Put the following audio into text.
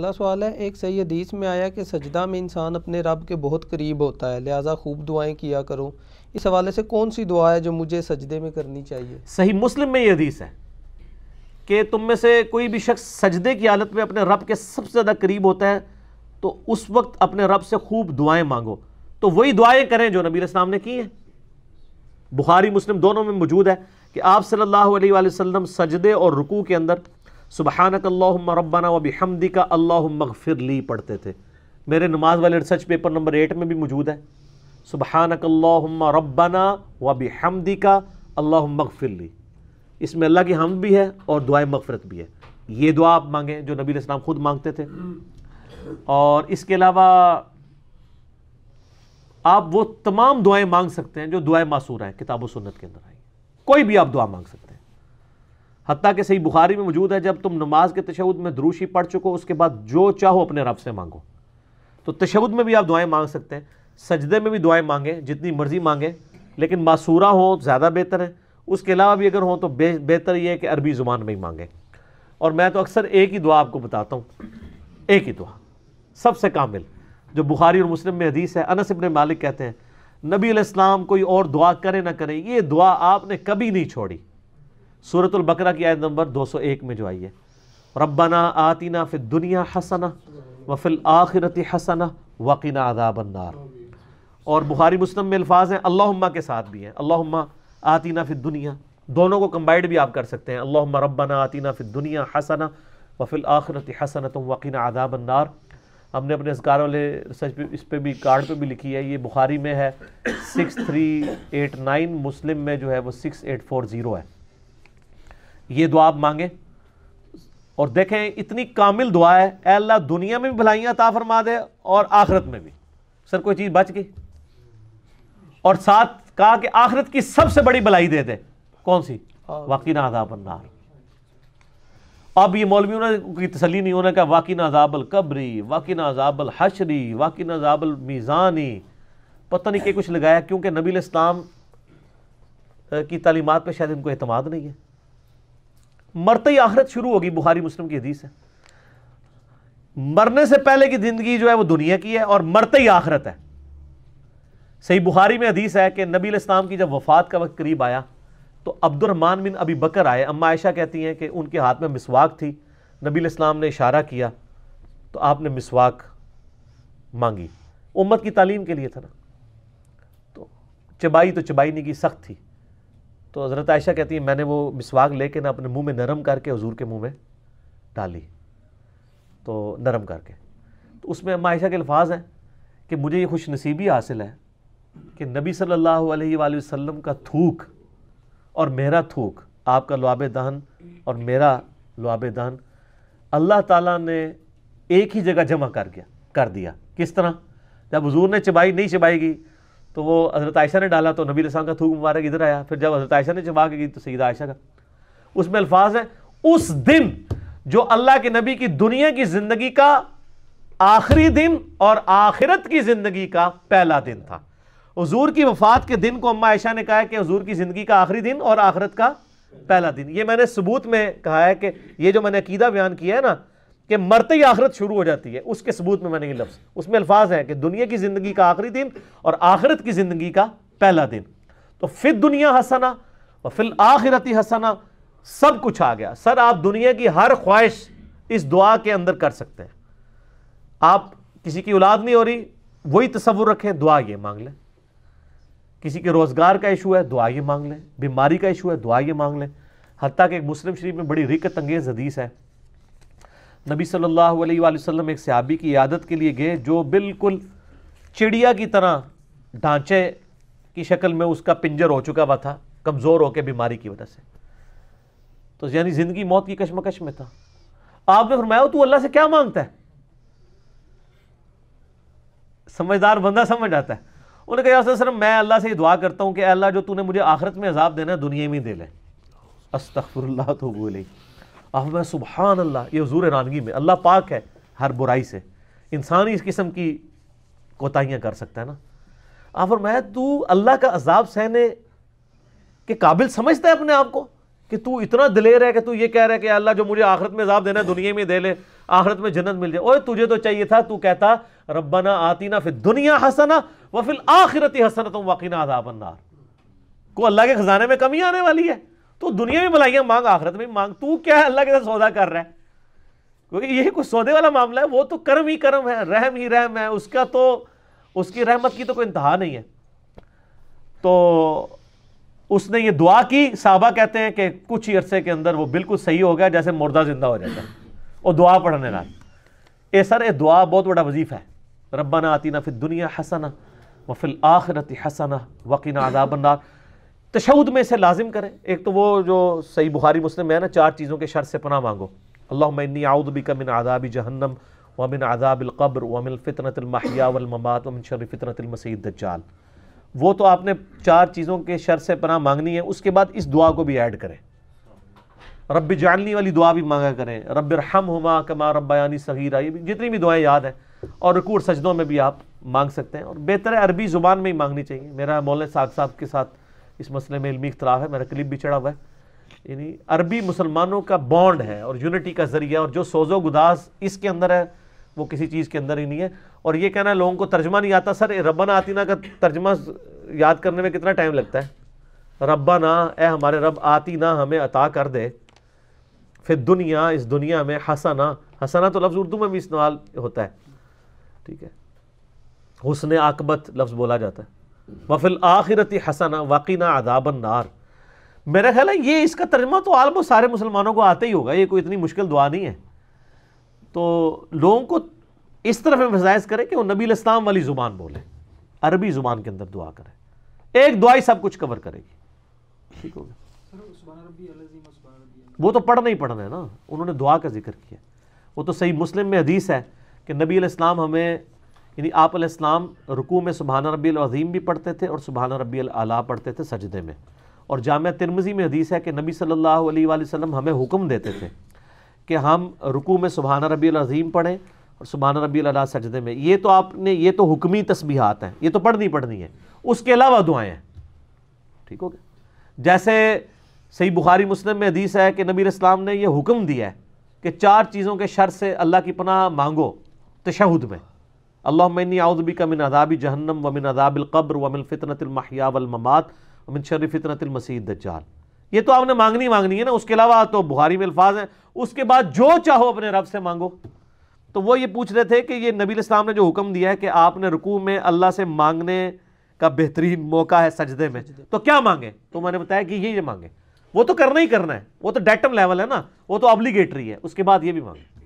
अगला सवाल है एक सही हदीस में आया कि सजदा में इंसान अपने रब के बहुत करीब होता है लिहाजा खूब दुआएं किया करो इस हवाले से कौन सी दुआ है जो मुझे सजदे में करनी चाहिए सही मुस्लिम में ये हदीस है कि तुम में से कोई भी शख्स सजदे की हालत में अपने रब के सबसे ज़्यादा करीब होता है तो उस वक्त अपने रब से खूब दुआएं मांगो तो वही दुआएं करें जो नबी इस्लाम ने की हैं बुखारी मुस्लिम दोनों में मौजूद है कि आप सल्लल्लाहु अलैहि वसल्लम सजदे और रुकू के अंदर सुबहानक रब्बाना वबी हमदी का अल्लाह पढ़ते थे मेरे नमाज वाले रिसर्च पेपर नंबर एट में भी मौजूद है सुबहानक रब्बाना वबी हमदी का अल्लाह इसमें अल्लाह की हमद भी है और दुआ मगफरत भी है ये दुआ आप मांगें जो नबी इस्लाम खुद मांगते थे और इसके अलावा आप वो तमाम दुआएं मांग सकते हैं जो दुआ मासूर हैं किताबों सुन्नत के अंदर आई कोई भी आप दुआ मांग सकते हैं हती के सही बुखारी में मौजूद है जब तुम नमाज के तशद में द्रूशी पढ़ चुको उसके बाद जो चाहो अपने रब से मांगो तो तशद में भी आप दुआएं मांग सकते हैं सजदे में भी दुआएं मांगें जितनी मर्जी मांगें लेकिन मासूरा हो ज़्यादा बेहतर है उसके अलावा भी अगर हो तो बे, बेहतर ये है कि अरबी ज़ुबान में ही मांगें और मैं तो अक्सर एक ही दुआ आपको बताता हूँ एक ही दुआ सबसे कामिल जो बुखारी और मुस्लिम में हदीस है अनस इबन मालिक कहते हैं नबी इस्लाम कोई और दुआ करे ना करे ये दुआ आपने कभी नहीं छोड़ी सूरत बकरा की आयत नंबर 201 में जो आई है रबाना आतीना फिर दुनिया हसना व फिल आखिरत हसना वकीना आदाबन्नार और बुखारी मुस्लिम में अल्फाज हैं अल्लाहुम्मा के साथ भी हैं अल्लाहुम्मा आतीना फिर दुनिया दोनों को कम्बाइड भी आप कर सकते हैं अल्लाहुम्मा रबाना आतीना फिर दुनिया हसना व फिल आखिरत हसना तुम वकीना आदाबन्नार हमने अपने असकार वाले रिसर्च पे इस पर भी कार्ड पे भी लिखी है ये बुखारी में है six three eight nine Muslim में जो है वो सिक्स एट फोर ज़ीरो है ये दुआ आप मांगे और देखें इतनी कामिल दुआ है अल्लाह दुनिया में भी भलाइयाँ ता फरमा दे और आखिरत में भी सर कोई चीज़ बच गई और साथ कहा कि आखिरत की सबसे बड़ी भलाई दे दे कौन सी वाकई ना आदाब नार अब ये मौलवियों ने की तसली नहीं होने कहा वाकई ना अजाबल कबरी वाकई ना अजाबल हशरी वाकई ना अजाबल मीज़ानी पता नहीं क्या कुछ लगाया क्योंकि नबी इस्लाम की तालीमत पर शायद इनको अतमाद नहीं है मरते ही आखिरत शुरू होगी बुहारी मुस्लिम की हदीस है मरने से पहले की जिंदगी जो है वो दुनिया की है और मरते ही आखिरत है सही बुहारी में हदीस है कि नबी इस्लाम की जब वफात का वक्त करीब आया तो अब्दुलरहमान बिन अबी बकर आए अम्मा आयशा कहती हैं कि उनके हाथ में मिसवाक थी नबी इस्लाम ने इशारा किया तो आपने मिसवाक मांगी उम्मत की तालीम के लिए था ना तो चबाई तो चबाई नहीं की सख्त थी तो हज़रत आयशा कहती है मैंने वो मिसवाक लेके ना अपने मुंह में नरम करके हजूर के मुंह में डाली तो नरम करके तो उसमें अम्मा आयशा के अल्फाज हैं कि मुझे ये खुश नसीबी हासिल है कि नबी सल्लल्लाहु अलैहि वसल्लम का थूक और मेरा थूक आपका लुआब दहन और मेरा लुआब दहन अल्लाह ताला ने एक ही जगह जमा कर गया कर दिया किस तरह जब हजूर ने चबाई नहीं चबाई गई तो वो हज़रत आयशा ने डाला तो नबी रसाम का थूक मुबारक इधर आया फिर जब हज़रत आयशा ने जमा की तो सईद आयशा का उसमें अल्फाज है उस दिन जो अल्लाह के नबी की दुनिया की ज़िंदगी का आखिरी दिन और आखिरत की ज़िंदगी का पहला दिन था हजूर की वफात के दिन को अम्मा आयशा ने कहा है कि हजूर की ज़िंदगी का आखिरी दिन और आखिरत का पहला दिन ये मैंने सबूत में कहा है कि ये जो मैंने अकीदा बयान किया है ना कि मरते ही आखिरत शुरू हो जाती है उसके सबूत में मैंने ये लफ्ज़ उसमें अल्फाज हैं कि दुनिया की ज़िंदगी का आखिरी दिन और आखिरत की ज़िंदगी का पहला दिन तो फिर दुनिया हसना व फिर आखिरती हसना सब कुछ आ गया सर आप दुनिया की हर ख्वाहिश इस दुआ के अंदर कर सकते हैं आप किसी की औलाद नहीं हो रही वही तस्वुर रखें दुआ ये मांग लें किसी के रोज़गार का इशू है दुआ ये मांग लें बीमारी का इशू है दुआ ये मांग लें हती कि एक मुस्लिम शरीफ में बड़ी रिकत अंगेज हदीस है नबी सल्लल्लाहु अलैहि वसल्लम एक सहाबी की यादत के लिए गए जो बिल्कुल चिड़िया की तरह ढांचे की शक्ल में उसका पिंजर हो चुका हुआ था कमज़ोर होकर बीमारी की वजह से तो यानी ज़िंदगी मौत की कश्मकश में था आपने फरमाया तू अल्लाह से क्या मांगता है समझदार बंदा समझ आता है उन्हें कहा सर मैं अल्लाह से दुआ करता हूँ कि अल्लाह जो तूने मुझे आखिरत में अजाब देना है दुनिया में दे ले अस्तफरल्ला तो बोले आप मैं सुबहान अल्लाह ये हजूर रानगी में अल्लाह पाक है हर बुराई से इंसान ही इस किस्म की कोताहियाँ कर सकता है ना आप मैं तू अल्लाह का अजाब सहने के काबिल समझता है अपने आप को कि तू इतना दिलेर है कि तू ये कह रहा है कि अल्लाह जो मुझे आखिरत में अजाब देना है दुनिया में दे ले आखिरत में जन्नत मिल जाए ओए तुझे तो चाहिए था तू कहता रब्बाना आती ना फिर दुनिया हसना व फिल आखिरत हसना तुम वक़ीना अजाबन्नार को अल्लाह के खजाने में कमी आने वाली है तो दुनिया में भलाइयाँ मांग आखिरत में मांग तू क्या अल्लाह के साथ सौदा कर रहा है क्योंकि ये कुछ सौदे वाला मामला है वो तो कर्म ही कर्म है रहम ही रहम है उसका तो उसकी रहमत की तो कोई इंतहा नहीं है तो उसने ये दुआ की साहबा कहते हैं कि कुछ ही अरसे के अंदर वो बिल्कुल सही हो गया जैसे मुर्दा जिंदा हो जाता है और दुआ पढ़ने ना ये सर ये दुआ बहुत बड़ा वजीफ है रब्बाना आती ना फिर दुनिया हसना व फिल आखिरत हसना वकीना आदाबनार तशद में से लाजिम करें एक तो वो जो सही बुहारी मुस्लिम है ना चार चीज़ों के शर से पना मांगो अल्लाह इन्नी आउदबिका मिन आदाबी जहन्नम वमिन आदाबिलकब्र वमिन फ़ितनतलमाहिया वलममात वमिन शर फ़ितनतलमसीद दज्जाल वो तो आपने चार चीज़ों के शर से पना मांगनी है उसके बाद इस दुआ को भी ऐड करें रब जाननी वाली दुआ भी मांगा करें रब हम हुमा कमा रब्बानी सगीरा ये जितनी भी दुआएँ याद हैं और रकूर सजदों में भी आप मांग सकते हैं और बेहतर है अरबी ज़ुबान में ही मांगनी चाहिए मेरा मौलाना साग साहब के साथ इस मसले में इलमी इख्तलाफ है मेरा क्लिप भी चढ़ा हुआ है यानी अरबी मुसलमानों का बॉन्ड है और यूनिटी का ज़रिया और जो सोजो गुदास इसके अंदर है वो किसी चीज़ के अंदर ही नहीं है और ये कहना लोगों को तर्जमा नहीं आता सर रब्बाना आतिना का तर्जमा याद करने में कितना टाइम लगता है ना ए हमारे रब आती ना हमें अता कर दे फिर दुनिया इस दुनिया में हसना हसना तो लफ्ज़ उर्दू में भी इस्तेमाल होता है ठीक है हुसन आकबत लफ्ज़ बोला जाता है वफिल आखिरत हसना वाकिना अदाबन नार मेरा ख्याल है ये इसका तर्जमा तो आलमोस्ट सारे मुसलमानों को आता ही होगा ये कोई इतनी मुश्किल दुआ नहीं है तो लोगों को इस तरफ एम्फसाइज करें कि वो नबी इस्लाम वाली ज़ुबान बोले अरबी ज़ुबान के अंदर दुआ करें एक दुआ ही सब कुछ कवर करेगी ठीक हो गया वो तो पढ़ना ही पढ़ना है ना उन्होंने दुआ का जिक्र किया वो तो सही मुस्लिम में हदीस है कि नबी इस्लाम हमें यानी आप इस्लाम रुकू में सुबहान रबी अज़ीम भी पढ़ते थे और सुबहान रबी अला पढ़ते थे सजदे में और जाम तिरमजी में हदीस है कि नबी सल्लल्लाहु अलैहि वसल्लम हमें हुक्म देते थे कि हम रुकू में सुबहान रबी अज़ीम पढ़ें और सुबहान रबी अला सजदे में ये तो आपने ये तो हुक्मी तस्बीहात हैं ये तो पढ़नी पढ़नी है उसके अलावा दुआएँ ठीक हो गया जैसे सही बुखारी मुस्लिम में हदीस है कि नबी इस्लाम ने यह हुक्म दिया है कि चार चीज़ों के शर से अल्लाह की पनाह मांगो तशहद में अल्लाहनी आउज़बी का मिन अदाबी जहन्नम व मिन अदाबिलकब्र वमिन फ़ितनतमाहिया वलममात वमिन शर मसीह दज्जाल ये तो आपने मांगनी मांगनी है ना उसके अलावा तो बुहारी में अल्फाज हैं उसके बाद जो चाहो अपने रब से मांगो तो वो ये पूछ रहे थे कि ये नबी इस्लाम ने जो हुक्म दिया है कि आपने रुकू में अल्लाह से मांगने का बेहतरीन मौका है सजदे में तो क्या मांगे तो मैंने बताया कि ये ये मांगे वो तो करना ही करना है वो तो डेटम लेवल है ना वो तो ऑब्लीगेटरी है उसके बाद ये भी मांगे